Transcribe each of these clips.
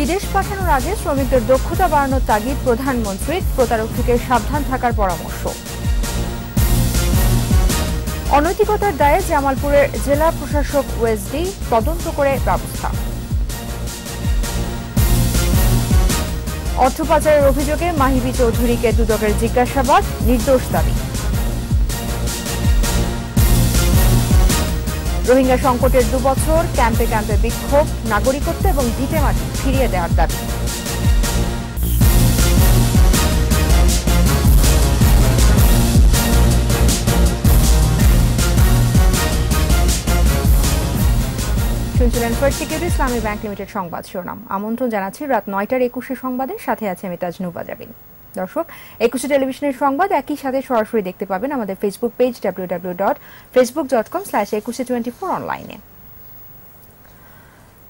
বিদেশ পাঠানোর আগে শ্রমিকদের দক্ষতা বাড়ানোর তাগিদ প্রধানমন্ত্রীর প্রতারক থেকে সাবধান থাকার পরামর্শ অনৈতিকতার দায়ে জামালপুরের জেলা প্রশাসক ওয়েসডি তদন্ত করে ব্যবস্থা অর্থ পাচারের অভিযোগে মাহিবি চৌধুরীকে দুদকের জিজ্ঞাসাবাদ নির্দোষ দাবি রোহিঙ্গা সংকটের দুবছর ক্যাম্পে ক্যাম্পে বিক্ষোভ নাগরিকত্ব এবং মাটি ফিরিয়ে দেওয়ার দাবি শুনছিলেন ফার্স্ট ইসলামী ব্যাংক লিমিটেড সংবাদ শিরোনাম আমন্ত্রণ জানাচ্ছি রাত নয়টার একুশে সংবাদের সাথে আছে আমি নুবাজাবিন দর্শক একুশে টেলিভিশনের সংবাদ একই সাথে সরাসরি দেখতে পাবেন আমাদের Facebook page W W dot Facebook dot com slash Ekushey twenty four অনলাইনে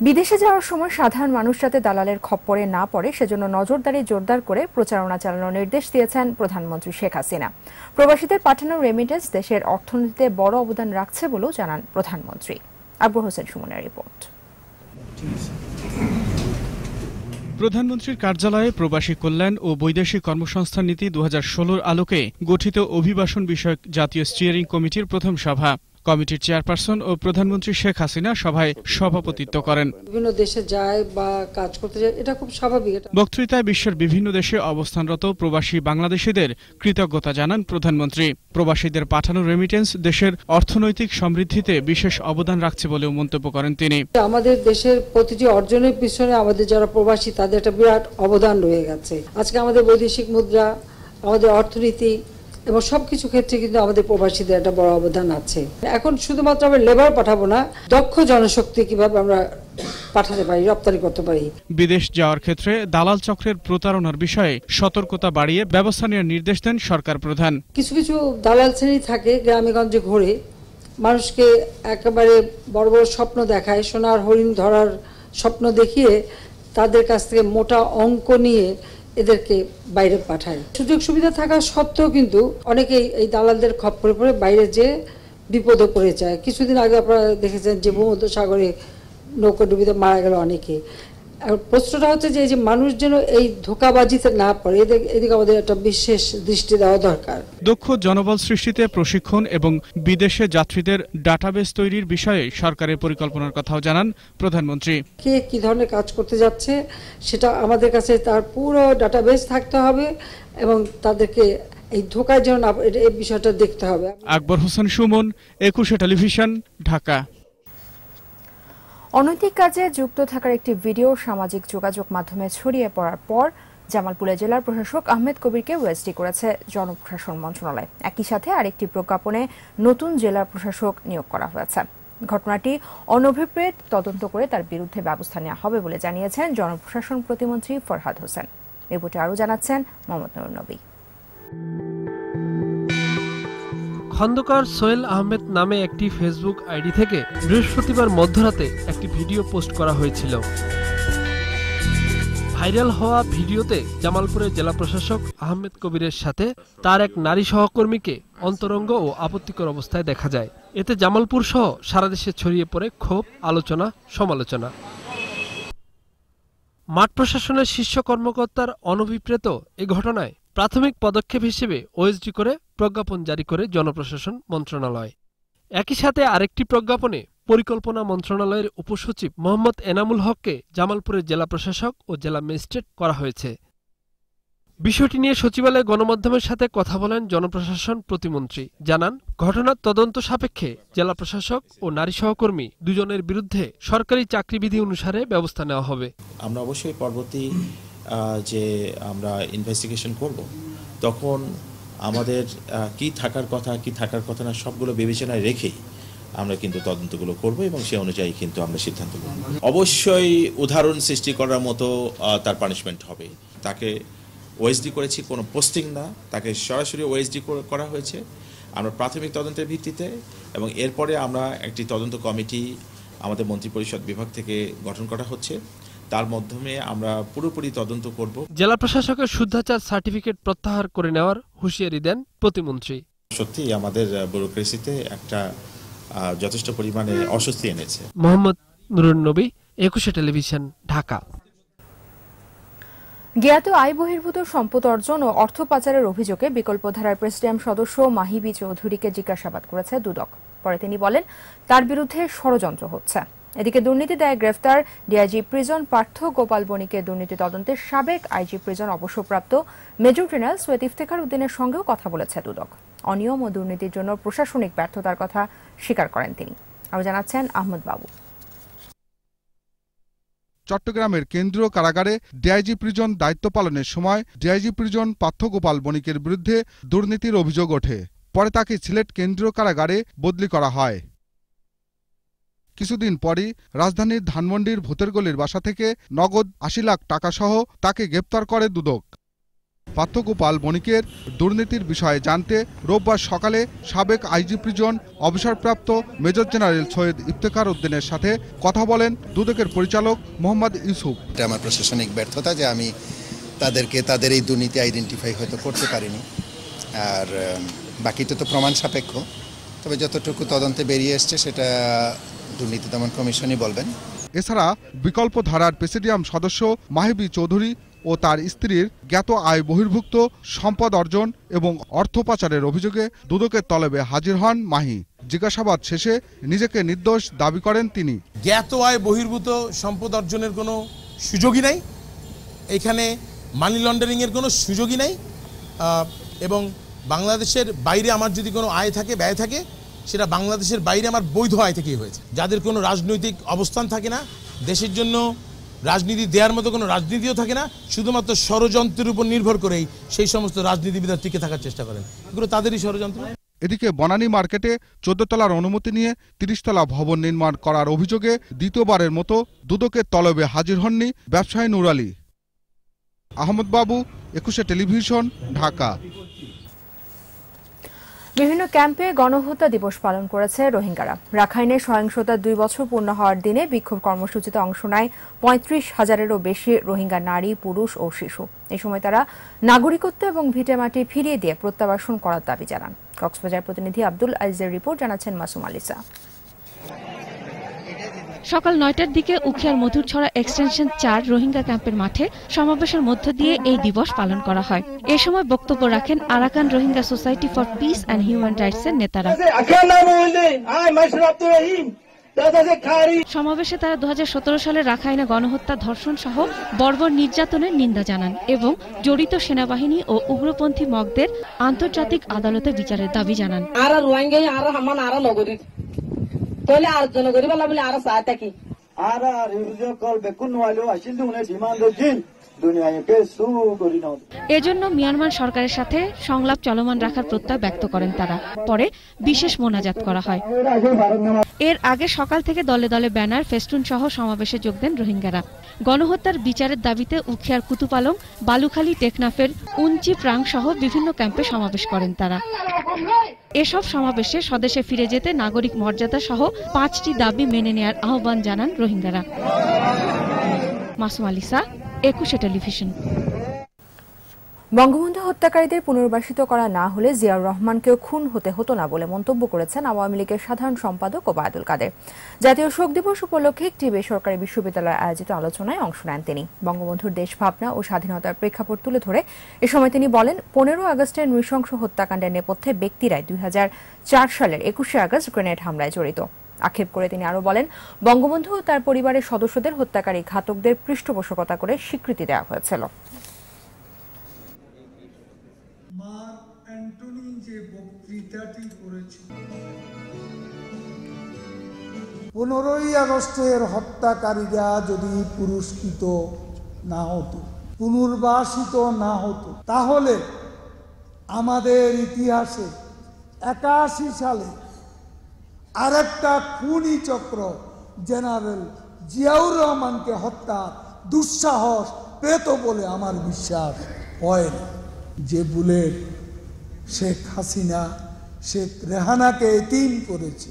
বিদেশে যাওয়ার সময় সাধারণ মানুষ যাতে দালালের খপ্পরে না পড়ে সেজন্য নজরদারি জোরদার করে প্রচারণা চালানোর নির্দেশ দিয়েছেন প্রধানমন্ত্রী শেখ হাসিনা প্রবাসীদের পাঠানো রেমিটেন্স দেশের অর্থনীতিতে বড় অবদান রাখছে বলেও জানান প্রধানমন্ত্রী আকবর হোসেন সুমনের রিপোর্ট প্রধানমন্ত্রীর কার্যালয়ে প্রবাসী কল্যাণ ও বৈদেশিক কর্মসংস্থান নীতি দু আলোকে গঠিত অভিবাসন বিষয়ক জাতীয় স্টিয়ারিং কমিটির প্রথম সভা কমিটির চেয়ারপারসন ও প্রধানমন্ত্রী শেখ হাসিনা সভায় সভাপতিত্ব করেন বিভিন্ন দেশে যায় বা কাজ করতে যায় এটা খুব স্বাভাবিক বক্তৃতায় বিশ্বের বিভিন্ন দেশে অবস্থানরত প্রবাসী বাংলাদেশিদের কৃতজ্ঞতা জানান প্রধানমন্ত্রী প্রবাসীদের পাঠানো রেমিটেন্স দেশের অর্থনৈতিক সমৃদ্ধিতে বিশেষ অবদান রাখছে বলেও মন্তব্য করেন তিনি আমাদের দেশের প্রতিটি অর্জনের পিছনে আমাদের যারা প্রবাসী তাদের একটা বিরাট অবদান রয়ে গেছে আজকে আমাদের বৈদেশিক মুদ্রা আমাদের অর্থনীতি এবং সবকিছু ক্ষেত্রে কিন্তু আমাদের প্রবাসীদের একটা বড় অবদান আছে এখন শুধুমাত্র আমরা লেবার পাঠাবো না দক্ষ জনশক্তি কিভাবে আমরা পাঠাতে পারি রপ্তানি করতে পারি বিদেশ যাওয়ার ক্ষেত্রে দালাল চক্রের প্রতারণার বিষয়ে সতর্কতা বাড়িয়ে ব্যবস্থা নেওয়ার নির্দেশ দেন সরকার প্রধান কিছু কিছু দালাল শ্রেণী থাকে গ্রামেগঞ্জে ঘুরে মানুষকে একেবারে বড় বড় স্বপ্ন দেখায় সোনার হরিণ ধরার স্বপ্ন দেখিয়ে তাদের কাছ থেকে মোটা অঙ্ক নিয়ে এদেরকে বাইরে পাঠায় সুযোগ সুবিধা থাকা সত্ত্বেও কিন্তু অনেকেই এই দালালদের খপ্পরে পড়ে বাইরে যেয়ে বিপদে পড়ে যায় কিছুদিন আগে আপনারা দেখেছেন যে ভূমধ্য সাগরে নৌকা ডুবিতে মারা গেল অনেকে প্রশ্নটা হচ্ছে যে এই যে মানুষ যেন এই ধোকাবাজিতে না পড়ে এদিকে আমাদের একটা বিশেষ দৃষ্টি দেওয়া দরকার দক্ষ জনবল সৃষ্টিতে প্রশিক্ষণ এবং বিদেশে যাত্রীদের ডাটাবেস তৈরির বিষয়ে সরকারের পরিকল্পনার কথাও জানান প্রধানমন্ত্রী কে কি ধরনের কাজ করতে যাচ্ছে সেটা আমাদের কাছে তার পুরো ডাটাবেস থাকতে হবে এবং তাদেরকে এই ধোকায় যেন এই বিষয়টা দেখতে হবে আকবর হোসেন সুমন একুশে টেলিভিশন ঢাকা অনৈতিক কাজে যুক্ত থাকার একটি ভিডিও সামাজিক যোগাযোগ মাধ্যমে ছড়িয়ে পড়ার পর জামালপুরে জেলার প্রশাসক আহমেদ কবিরকে ওয়েস্টি করেছে জনপ্রশাসন মন্ত্রণালয় একই সাথে আরেকটি প্রজ্ঞাপনে নতুন জেলার প্রশাসক নিয়োগ করা হয়েছে ঘটনাটি অনভিপ্রেত তদন্ত করে তার বিরুদ্ধে ব্যবস্থা নেওয়া হবে বলে জানিয়েছেন জনপ্রশাসন প্রতিমন্ত্রী ফরহাদ হোসেন এ আরও জানাচ্ছেন মোহাম্মদ নুর নবী খন্দকার সোহেল আহমেদ নামে একটি ফেসবুক আইডি থেকে বৃহস্পতিবার মধ্যরাতে একটি ভিডিও পোস্ট করা হয়েছিল ভাইরাল হওয়া ভিডিওতে জামালপুরের জেলা প্রশাসক আহমেদ কবিরের সাথে তার এক নারী সহকর্মীকে অন্তরঙ্গ ও আপত্তিকর অবস্থায় দেখা যায় এতে জামালপুর সহ সারা দেশে ছড়িয়ে পড়ে ক্ষোভ আলোচনা সমালোচনা মাঠ প্রশাসনের শীর্ষ কর্মকর্তার অনভিপ্রেত এ ঘটনায় প্রাথমিক পদক্ষেপ হিসেবে ওএসডি করে প্রজ্ঞাপন জারি করে জনপ্রশাসন মন্ত্রণালয় একই সাথে আরেকটি প্রজ্ঞাপনে পরিকল্পনা মন্ত্রণালয়ের উপসচিব মোহাম্মদ এনামুল হককে জামালপুরের জেলা প্রশাসক ও জেলা ম্যাজিস্ট্রেট করা হয়েছে বিষয়টি নিয়ে সচিবালয়ে গণমাধ্যমের সাথে কথা বলেন জনপ্রশাসন প্রতিমন্ত্রী জানান ঘটনার তদন্ত সাপেক্ষে জেলা প্রশাসক ও নারী সহকর্মী দুজনের বিরুদ্ধে সরকারি চাকরিবিধি অনুসারে ব্যবস্থা নেওয়া হবে আমরা অবশ্যই পরবর্তী যে আমরা ইনভেস্টিগেশন করব তখন আমাদের কি থাকার কথা কি থাকার কথা না সবগুলো বিবেচনায় রেখেই আমরা কিন্তু তদন্তগুলো করব এবং সে অনুযায়ী কিন্তু আমরা সিদ্ধান্ত করব অবশ্যই উদাহরণ সৃষ্টি করার মতো তার পানিশমেন্ট হবে তাকে ওএসডি করেছি কোনো পোস্টিং না তাকে সরাসরি ওএসডি করা হয়েছে আমরা প্রাথমিক তদন্তের ভিত্তিতে এবং এরপরে আমরা একটি তদন্ত কমিটি আমাদের মন্ত্রিপরিষদ বিভাগ থেকে গঠন করা হচ্ছে তার মাধ্যমে আমরা পুরোপুরি তদন্ত করব জেলা প্রশাসকের শুদ্ধাচার সার্টিফিকেট প্রত্যাহার করে নেওয়ার হুঁশিয়ারি দেন প্রতিমন্ত্রী সত্যি আমাদের ব্যুরোক্রেসিতে একটা যথেষ্ট পরিমাণে অস্বস্তি এনেছে মোহাম্মদ নুরুন নবী একুশে টেলিভিশন ঢাকা জ্ঞাত আয় বহির্ভূত সম্পদ অর্জন ও অর্থ পাচারের অভিযোগে বিকল্পধারার প্রেসিডিয়াম সদস্য মাহিবি চৌধুরীকে জিজ্ঞাসাবাদ করেছে দুদক পরে তিনি বলেন তার বিরুদ্ধে ষড়যন্ত্র হচ্ছে এদিকে দুর্নীতি দায়ে গ্রেফতার ডিআইজি প্রিজন পার্থ গোপাল বণিকে দুর্নীতি তদন্তে সাবেক আইজি প্রিজন অবসরপ্রাপ্ত মেজর জেনারেল সৈয়দ ইফতেখার উদ্দিনের সঙ্গেও কথা বলেছে দুদক অনিয়ম ও দুর্নীতির জন্য প্রশাসনিক ব্যর্থতার কথা স্বীকার করেন তিনি আরও জানাচ্ছেন আহমদ বাবু চট্টগ্রামের কেন্দ্রীয় কারাগারে ডিআইজি প্রিজন দায়িত্ব পালনের সময় ডিআইজি প্রিজন পার্থগোপাল বণিকের বিরুদ্ধে দুর্নীতির অভিযোগ ওঠে পরে তাকে সিলেট কেন্দ্রীয় কারাগারে বদলি করা হয় কিছুদিন পরই রাজধানীর ধানমন্ডির ভোতেরগলির বাসা থেকে নগদ আশি লাখ টাকাসহ তাকে গ্রেপ্তার করে দুদক পার্থগোপাল বণিকের দুর্নীতির বিষয়ে জানতে রোববার সকালে সাবেক আইজি প্রিজন অবসরপ্রাপ্ত মেজর জেনারেল সৈয়দ ইফতেখার উদ্দিনের সাথে কথা বলেন দুদকের পরিচালক মোহাম্মদ ইউসুফ এটা আমার প্রশাসনিক ব্যর্থতা যে আমি তাদেরকে তাদের এই দুর্নীতি আইডেন্টিফাই হয়তো করতে পারিনি আর বাকিটা তো প্রমাণ সাপেক্ষ তবে যতটুকু তদন্তে বেরিয়ে এসছে সেটা দুর্নীতি দমন কমিশনই বলবেন এছাড়া বিকল্প ধারার প্রেসিডিয়াম সদস্য মাহিবি চৌধুরী ও তার স্ত্রীর জ্ঞাত আয় বহির্ভুক্ত সম্পদ অর্জন এবং অর্থ পাচারের অভিযোগে দুদকের তলবে হাজির হন মাহি জিজ্ঞাসাবাদ শেষে নিজেকে নির্দোষ দাবি করেন তিনি জ্ঞাত আয় বহির্ভূত সম্পদ অর্জনের কোনো সুযোগই নাই এখানে মানি লন্ডারিংয়ের কোনো সুযোগই নাই এবং বাংলাদেশের বাইরে আমার যদি কোনো আয় থাকে ব্যয় থাকে সেটা বাংলাদেশের বাইরে আমার বৈধ আয় থেকেই হয়েছে যাদের কোনো রাজনৈতিক অবস্থান থাকে না দেশের জন্য রাজনীতি দেওয়ার মতো কোনো রাজনীতিও থাকে না শুধুমাত্র ষড়যন্ত্রের উপর নির্ভর করেই সেই সমস্ত রাজনীতিবিদরা টিকে থাকার চেষ্টা করেন এগুলো তাদেরই ষড়যন্ত্র এদিকে বনানী মার্কেটে চোদ্দ তলার অনুমতি নিয়ে তিরিশ তলা ভবন নির্মাণ করার অভিযোগে দ্বিতীয়বারের মতো দুদকের তলবে হাজির হননি ব্যবসায়ী নুরালি আহমদ বাবু একুশে টেলিভিশন ঢাকা বিভিন্ন ক্যাম্পে গণহত্যা দিবস পালন করেছে রোহিঙ্গারা রাখাইনে সহিংসতা দুই বছর পূর্ণ হওয়ার দিনে বিক্ষোভ কর্মসূচিতে অংশ নেয় পঁয়ত্রিশ হাজারেরও বেশি রোহিঙ্গা নারী পুরুষ ও শিশু এ সময় তারা নাগরিকত্ব এবং ভিটেমাটি ফিরিয়ে দিয়ে প্রত্যাবাসন করার দাবি জানান কক্সবাজার প্রতিনিধি আব্দুল আজিজের রিপোর্ট জানাচ্ছেন মাসুম আলিসা সকাল নয়টার দিকে উখিয়ার মধুর ছড়া এক্সটেনশন চার রোহিঙ্গা ক্যাম্পের মাঠে সমাবেশের মধ্য দিয়ে এই দিবস পালন করা হয় এ সময় বক্তব্য রাখেন Arakan Rohingya Society for Peace and Human Rights এর নেতারা সমাবেশে তারা দু সালে রাখাইনে গণহত্যা ধর্ষণ সহ বর্বর নির্যাতনের নিন্দা জানান এবং জড়িত সেনাবাহিনী ও উগ্রপন্থী মগদের আন্তর্জাতিক আদালতে বিচারের দাবি জানান আর রোহিঙ্গা আর হামান আর নগরীর ಕೊಲೆ ಆರು ಜನ ಗರಿಬಲ್ಲ ಆರ ಸಾತಕಿ ಆರ ಆರು ಇವ್ರ ಜೊತೆ ಕಾಲ್ ಬೆಕ್ಕುನ್ ವಾಲು ಅಶಿಲ್ದು ಉನೇ ಡಿಮಾಂಡ್ ಜೀನ್ এজন্য মিয়ানমার সরকারের সাথে সংলাপ চলমান রাখার প্রত্যয় ব্যক্ত করেন তারা পরে বিশেষ মোনাজাত করা হয় এর আগে সকাল থেকে দলে দলে ব্যানার ফেস্টুন সহ সমাবেশে যোগ দেন রোহিঙ্গারা গণহত্যার বিচারের দাবিতে উখিয়ার কুতুপালং বালুখালী টেকনাফের উঞ্চি প্রাং সহ বিভিন্ন ক্যাম্পে সমাবেশ করেন তারা এসব সমাবেশে স্বদেশে ফিরে যেতে নাগরিক মর্যাদা সহ পাঁচটি দাবি মেনে নেয়ার আহ্বান জানান রোহিঙ্গারা মাসুম আলিসা একুশে টেলিভিশন বঙ্গবন্ধু হত্যাকারীদের পুনর্বাসিত করা না হলে জিয়াউর রহমানকেও খুন হতে হতো না বলে মন্তব্য করেছেন আওয়ামী লীগের সাধারণ সম্পাদক ওবায়দুল কাদের জাতীয় শোক দিবস উপলক্ষে একটি বেসরকারি বিশ্ববিদ্যালয়ে আয়োজিত আলোচনায় অংশ নেন তিনি বঙ্গবন্ধুর দেশ ভাবনা ও স্বাধীনতার প্রেক্ষাপট তুলে ধরে এ সময় তিনি বলেন পনেরো আগস্টের নৃশংস হত্যাকাণ্ডের নেপথ্যে ব্যক্তিরাই দুই সালের একুশে আগস্ট গ্রেনেড হামলায় জড়িত আক্ষেপ করে তিনি আরো বলেন বঙ্গবন্ধু ও তার পরিবারের সদস্যদের হত্যাকারী ঘাতকদের পৃষ্ঠপোষকতা করে স্বীকৃতি দেওয়া হয়েছিল পনেরোই আগস্টের হত্যাকারীরা যদি পুরস্কৃত না হতো পুনর্বাসিত না হতো তাহলে আমাদের ইতিহাসে একাশি সালে আর একটা খুনি চক্র জেনারেল জিয়াউর রহমানকে হত্যা দুঃসাহস পেত বলে আমার বিশ্বাস হয় যে বুলেট শেখ হাসিনা শেখ রেহানাকে এতিম করেছে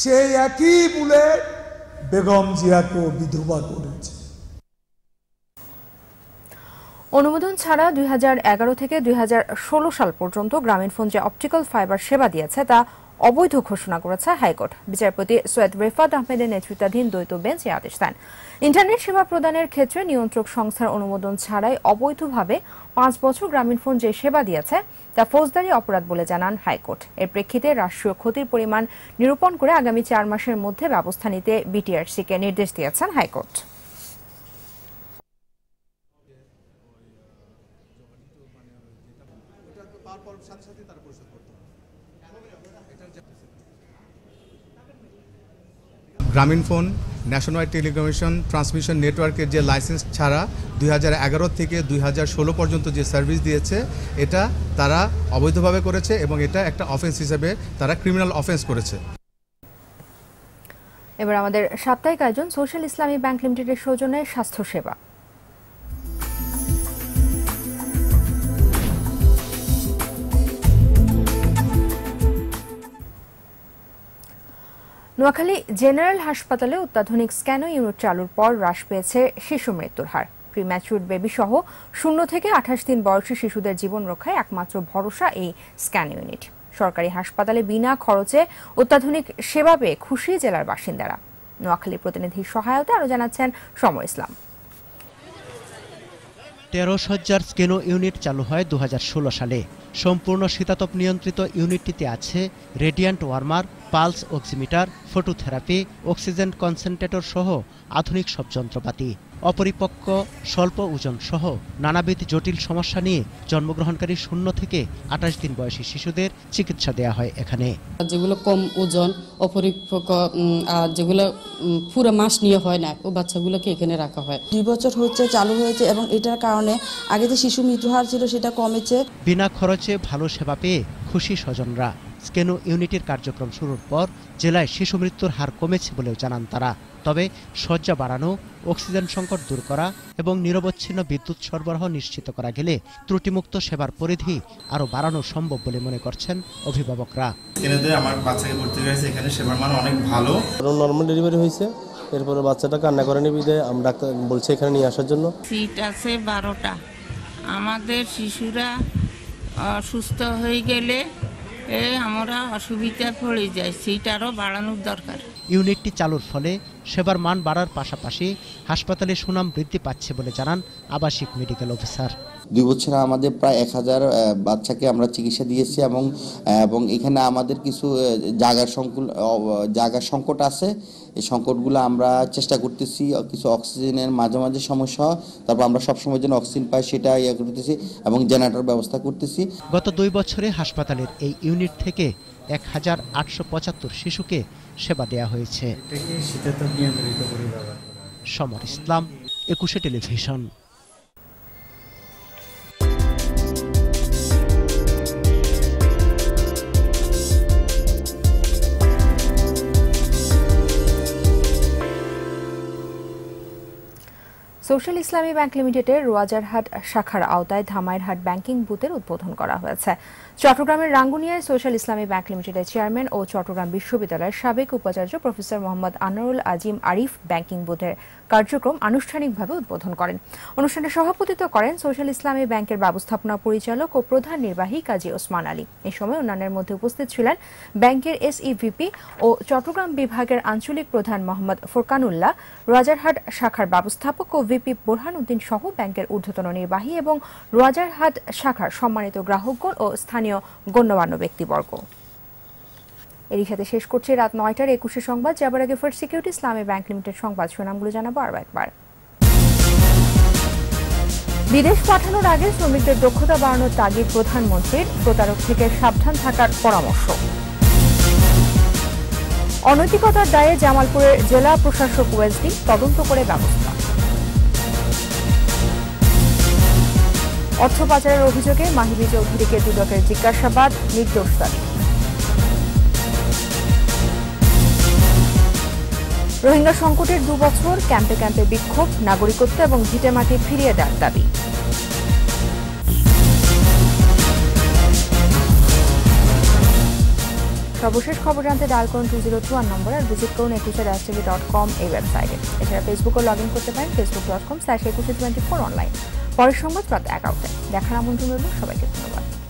সে একই বুলেট বেগম জিয়াকেও বিধবা করেছে অনুমোদন ছাড়া দুই থেকে দুই সাল পর্যন্ত গ্রামীণ ফোন যে অপটিক্যাল ফাইবার সেবা দিয়েছে তা অবৈধ ঘোষণা করেছে হাইকোর্ট বিচারপতি সৈয়দ রেফাত আহমেদের নেতৃত্বাধীন দ্বৈত বেঞ্চ এই আদেশ দেন ইন্টারনেট সেবা প্রদানের ক্ষেত্রে নিয়ন্ত্রক সংস্থার অনুমোদন ছাড়াই অবৈধভাবে পাঁচ বছর গ্রামীণফোন যে সেবা দিয়েছে তা ফৌজদারি অপরাধ বলে জানান হাইকোর্ট এর প্রেক্ষিতে রাষ্ট্রীয় ক্ষতির পরিমাণ নিরূপণ করে আগামী চার মাসের মধ্যে ব্যবস্থা নিতে বিটিআরসিকে নির্দেশ দিয়েছেন হাইকোর্ট সাথে সাথে তারা পরিশোধ করতে হবে গ্রামীণ ফোন ন্যাশনাল টেলিকমিউনিকেশন ট্রান্সমিশন নেটওয়ার্কের যে লাইসেন্স ছাড়া দুই থেকে দুই পর্যন্ত যে সার্ভিস দিয়েছে এটা তারা অবৈধভাবে করেছে এবং এটা একটা অফেন্স হিসেবে তারা ক্রিমিনাল অফেন্স করেছে এবার আমাদের সাপ্তাহিক আয়োজন সোশ্যাল ইসলামী ব্যাংক লিমিটেডের সৌজন্যে স্বাস্থ্যসেবা নোয়াখালী জেনারেল হাসপাতালে অত্যাধুনিক স্ক্যানো ইউনিট চালুর পর হ্রাস পেয়েছে শিশু মৃত্যুর হার প্রিম্যাচুর বেবি সহ শূন্য থেকে আঠাশ দিন বয়সী শিশুদের জীবন রক্ষায় একমাত্র ভরসা এই স্ক্যান ইউনিট সরকারি হাসপাতালে বিনা খরচে অত্যাধুনিক সেবা পেয়ে খুশি জেলার বাসিন্দারা নোয়াখালী প্রতিনিধির সহায়তা আরও জানাচ্ছেন সমর ইসলাম তেরো সজ্জার স্কেনো ইউনিট চালু হয় দু সালে সম্পূর্ণ শীতাতপ নিয়ন্ত্রিত ইউনিটটিতে আছে radiant warmer pulse oximeter phototherapy oxygen concentrator সহ আধুনিক সব যন্ত্রপাতি অপরিপক্ক স্বল্প ওজন সহ নানাবিধ জটিল সমস্যা নিয়ে জন্মগ্রহণকারী শূন্য থেকে আঠাশ দিন বয়সী শিশুদের চিকিৎসা দেয়া হয় এখানে যেগুলো কম ওজন অপরিপক্ক আর যেগুলো পুরো মাস নিয়ে হয় না ও বাচ্চাগুলোকে এখানে রাখা হয় দুই বছর হচ্ছে চালু হয়েছে এবং এটার কারণে আগে যে শিশু মৃত্যুহার ছিল সেটা কমেছে বিনা খরচে ভালো সেবা পেয়ে খুশি স্বজনরা স্কেনো ইউনিটের কার্যক্রম শুরুর পর জেলায় শিশু মৃত্যুর হার কমেছে বলেও জানান তারা তবে শয্যা বাড়ানো অক্সিজেন সংকট দূর করা এবং নিরবচ্ছিন্ন বিদ্যুৎ সরবরাহ নিশ্চিত করা গেলে ত্রুটিমুক্ত সেবার পরিধি আরও বাড়ানো সম্ভব বলে মনে করছেন অভিভাবকরা এখানে সেবার অনেক ভালো নর্মাল ডেলিভারি হয়েছে এরপরে বাচ্চাটা কান্না করে নিবি আমরা ডাক্তার বলছে এখানে নিয়ে আসার জন্য সিট আছে বারোটা আমাদের শিশুরা সুস্থ হয়ে গেলে এ আমরা অসুবিধা পড়ে যায় সিট আরও বাড়ানোর দরকার ইউনিটটি চালুর ফলে সেবার মান বাড়ার পাশাপাশি হাসপাতালে সুনাম বৃদ্ধি পাচ্ছে বলে জানান আবাসিক মেডিকেল অফিসার দুই বছরে আমাদের প্রায় এক হাজার বাচ্চাকে আমরা চিকিৎসা দিয়েছি এবং এবং এখানে আমাদের কিছু জায়গার সংকুল জায়গার সংকট আছে এই সংকটগুলো আমরা চেষ্টা করতেছি কিছু অক্সিজেনের মাঝে মাঝে সমস্যা তারপর আমরা সবসময় যেন অক্সিজেন পাই সেটা ইয়ে করতেছি এবং জেনারেটর ব্যবস্থা করতেছি গত দুই বছরে হাসপাতালের এই ইউনিট থেকে এক হাজার আটশো পঁচাত্তর শিশুকে সেবা দেয়া হয়েছে সমর ইসলাম একুশে টেলিভিশন সোশ্যাল ইসলামী ব্যাংক লিমিটেডের রোয়াজারহাট শাখার আওতায় ধামাইরহাট ব্যাংকিং বুথের উদ্বোধন করা হয়েছে চট্টগ্রামের রাঙ্গুনিয়ায় সোশ্যাল ইসলামী ব্যাংক লিমিটেডের চেয়ারম্যান ও চট্টগ্রাম বিশ্ববিদ্যালয়ের সাবেক উপাচার্য প্রফেসর মোহাম্মদ আনারুল আজিম আরিফ ব্যাংকিং বোর্ডের কার্যক্রম আনুষ্ঠানিকভাবে উদ্বোধন করেন অনুষ্ঠানে সভাপতিত্ব করেন সোশ্যাল ইসলামী ব্যাংকের ব্যবস্থাপনা পরিচালক ও প্রধান নির্বাহী কাজী ওসমান আলী এ সময় অন্যান্যের মধ্যে উপস্থিত ছিলেন ব্যাংকের এসইভিপি ও চট্টগ্রাম বিভাগের আঞ্চলিক প্রধান মোহাম্মদ ফোরকানুল্লাহ রাজারহাট শাখার ব্যবস্থাপক ও ভিপি বোরহান উদ্দিন সহ ব্যাংকের ঊর্ধ্বতন নির্বাহী এবং রাজারহাট শাখার সম্মানিত গ্রাহকগণ ও স্থানীয় স্মরণীয় গণ্যমান্য ব্যক্তিবর্গ এরই সাথে শেষ করছে রাত নয়টার একুশে সংবাদ যাবার আগে First Security Islami Bank Limited সংবাদ সুনামগুলো জানাবো আরও একবার বিদেশ পাঠানোর আগে শ্রমিকদের দক্ষতা বাড়ানোর তাগিদ প্রধানমন্ত্রীর প্রতারক থেকে সাবধান থাকার পরামর্শ অনৈতিকতার দায়ে জামালপুরের জেলা প্রশাসক ওয়েস্টিং তদন্ত করে ব্যবস্থা অর্থ পাচারের অভিযোগে মাহিবী চৌধুরীকে দুদকের জিজ্ঞাসাবাদ নির্দোষ দাবি রোহিঙ্গা সংকটের দুবছর ক্যাম্পে ক্যাম্পে বিক্ষোভ নাগরিকত্ব এবং ভিটেমাটি ফিরিয়ে দেওয়ার দাবি সর্বশেষ খবর জানতে ডায়াল করুন two zero two one number আর ভিজিট করুন একুশে টিভি ডট কম এই ওয়েবসাইটে এছাড়া ফেসবুকও লগ ইন করতে পারেন Facebook dot com slash Ekushey twenty four online পরের সংবাদ রাত এগারোটায় দেখার আমন্ত্রণ রইল সবাইকে ধন্যবাদ